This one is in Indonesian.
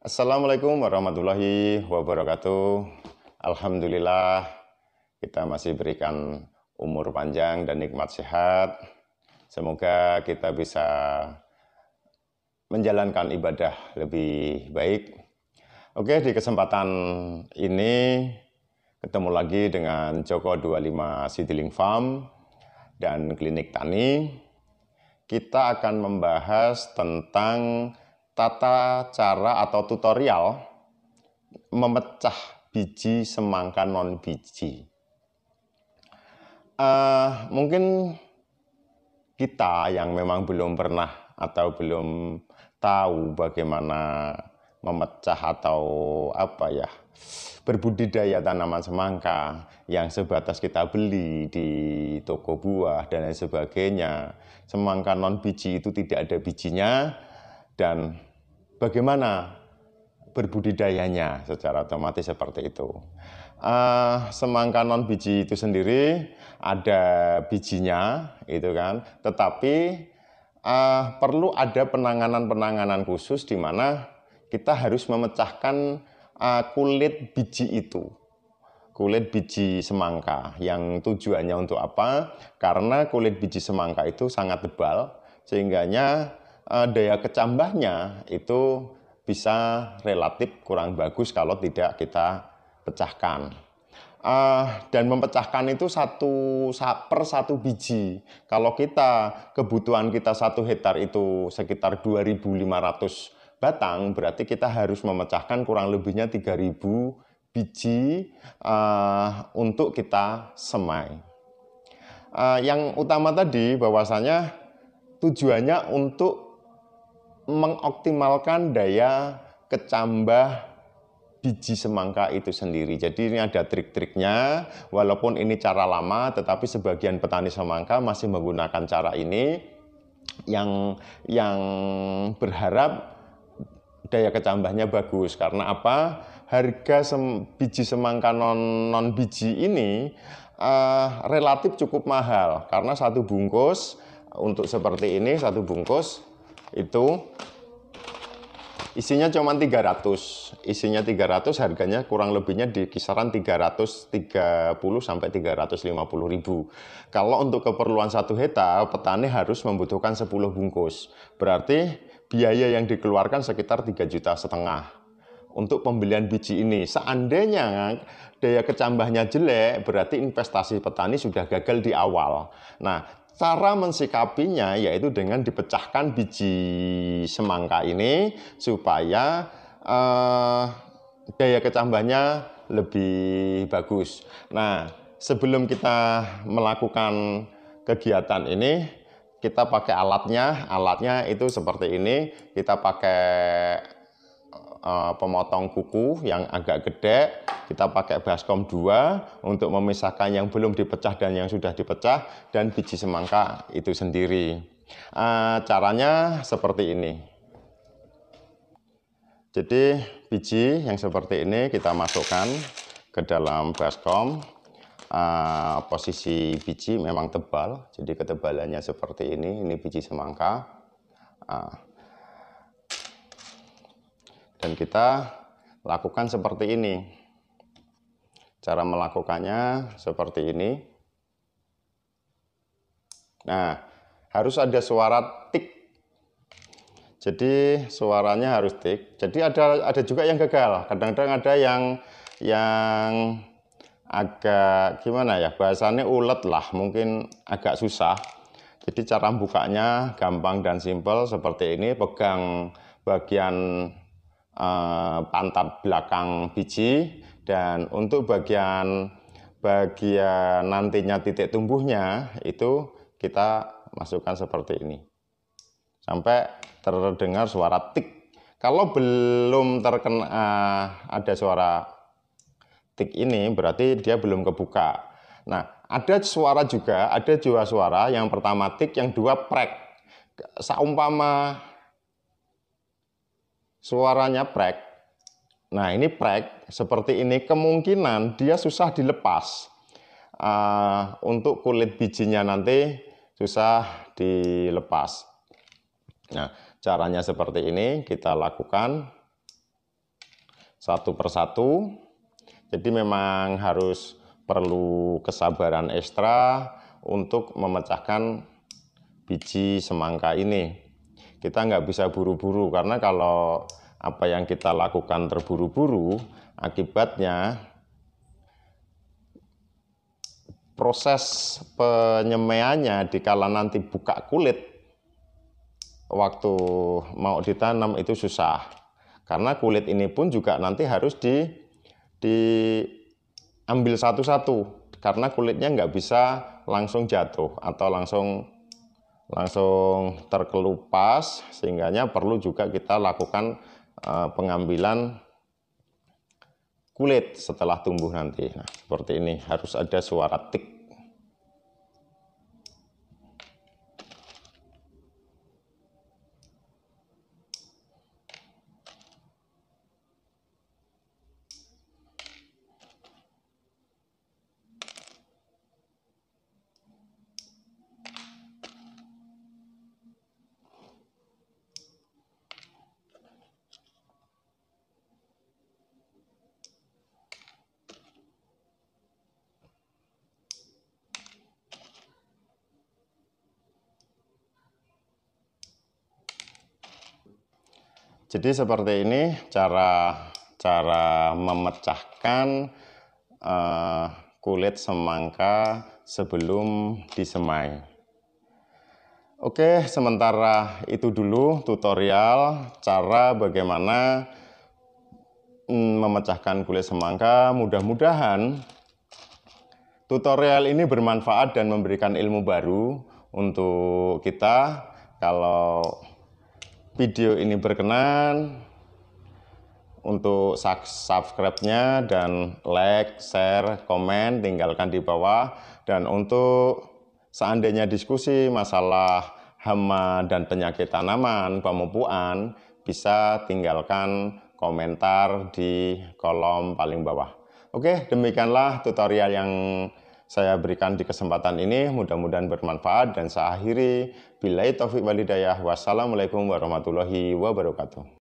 Assalamualaikum warahmatullahi wabarakatuh. Alhamdulillah kita masih berikan umur panjang dan nikmat sehat. Semoga kita bisa menjalankan ibadah lebih baik. Oke, di kesempatan ini ketemu lagi dengan Joko 25 Sidiling Farm dan Klinik Tani. Kita akan membahas tentang tata cara atau tutorial memecah biji semangka non biji. Uh, mungkin kita yang memang belum pernah atau belum tahu bagaimana memecah atau apa ya berbudidaya tanaman semangka yang sebatas kita beli di toko buah dan lain sebagainya semangka non biji itu tidak ada bijinya dan bagaimana berbudidayanya secara otomatis seperti itu. Uh, eh, semangka non biji itu sendiri ada bijinya, itu kan. Tetapi uh, perlu ada penanganan-penanganan khusus di mana kita harus memecahkan uh, kulit biji itu, kulit biji semangka. Yang tujuannya untuk apa? Karena kulit biji semangka itu sangat tebal, sehingganya uh, daya kecambahnya itu bisa relatif kurang bagus kalau tidak kita pecahkan. Uh, dan mempecahkan itu satu per satu biji. Kalau kita kebutuhan kita satu hektar itu sekitar 2.500 batang, berarti kita harus memecahkan kurang lebihnya 3.000 biji uh, untuk kita semai. Uh, yang utama tadi bahwasanya tujuannya untuk mengoptimalkan daya kecambah biji semangka itu sendiri. Jadi ini ada trik-triknya, walaupun ini cara lama, tetapi sebagian petani semangka masih menggunakan cara ini yang yang berharap daya kecambahnya bagus karena apa harga sem, biji semangka non non biji ini uh, relatif cukup mahal karena satu bungkus untuk seperti ini satu bungkus itu isinya cuma 300 isinya 300 harganya kurang lebihnya di kisaran 330 sampai 350 ribu kalau untuk keperluan satu hektar petani harus membutuhkan 10 bungkus berarti biaya yang dikeluarkan sekitar 3 juta setengah untuk pembelian biji ini seandainya daya kecambahnya jelek berarti investasi petani sudah gagal di awal nah Cara mensikapinya yaitu dengan dipecahkan biji semangka ini supaya uh, daya kecambahnya lebih bagus. Nah, sebelum kita melakukan kegiatan ini, kita pakai alatnya. Alatnya itu seperti ini. Kita pakai Eh, pemotong kuku yang agak gede, kita pakai baskom 2 untuk memisahkan yang belum dipecah dan yang sudah dipecah dan biji semangka itu sendiri. Eh, caranya seperti ini. Jadi biji yang seperti ini kita masukkan ke dalam baskom. Eh, posisi biji memang tebal, jadi ketebalannya seperti ini. Ini biji semangka. Uh, dan kita lakukan seperti ini. Cara melakukannya seperti ini. Nah, harus ada suara tik. Jadi suaranya harus tik. Jadi ada ada juga yang gagal. Kadang-kadang ada yang yang agak gimana ya bahasanya ulet lah mungkin agak susah jadi cara bukanya gampang dan simpel seperti ini pegang bagian Eh, pantat belakang biji dan untuk bagian bagian nantinya titik tumbuhnya itu kita masukkan seperti ini sampai terdengar suara tik kalau belum terkena eh, ada suara tik ini berarti dia belum kebuka nah ada suara juga ada dua suara yang pertama tik yang dua prek seumpama suaranya prek. Nah ini prek seperti ini kemungkinan dia susah dilepas uh, untuk kulit bijinya nanti susah dilepas. Nah caranya seperti ini kita lakukan satu persatu. Jadi memang harus perlu kesabaran ekstra untuk memecahkan biji semangka ini kita nggak bisa buru-buru karena kalau apa yang kita lakukan terburu-buru, akibatnya proses penyemaiannya di kala nanti buka kulit waktu mau ditanam itu susah. Karena kulit ini pun juga nanti harus di diambil satu-satu karena kulitnya nggak bisa langsung jatuh atau langsung langsung terkelupas sehingganya perlu juga kita lakukan eh, pengambilan kulit setelah tumbuh nanti. Nah, seperti ini harus ada suara tik Jadi seperti ini cara cara memecahkan uh, kulit semangka sebelum disemai. Oke, sementara itu dulu tutorial cara bagaimana mm, memecahkan kulit semangka. Mudah-mudahan tutorial ini bermanfaat dan memberikan ilmu baru untuk kita kalau video ini berkenan untuk subscribe-nya dan like, share, komen tinggalkan di bawah dan untuk seandainya diskusi masalah hama dan penyakit tanaman pemupuan bisa tinggalkan komentar di kolom paling bawah. Oke, demikianlah tutorial yang saya berikan di kesempatan ini. Mudah-mudahan bermanfaat dan saya akhiri. Bila taufik walidayah. Wassalamualaikum warahmatullahi wabarakatuh.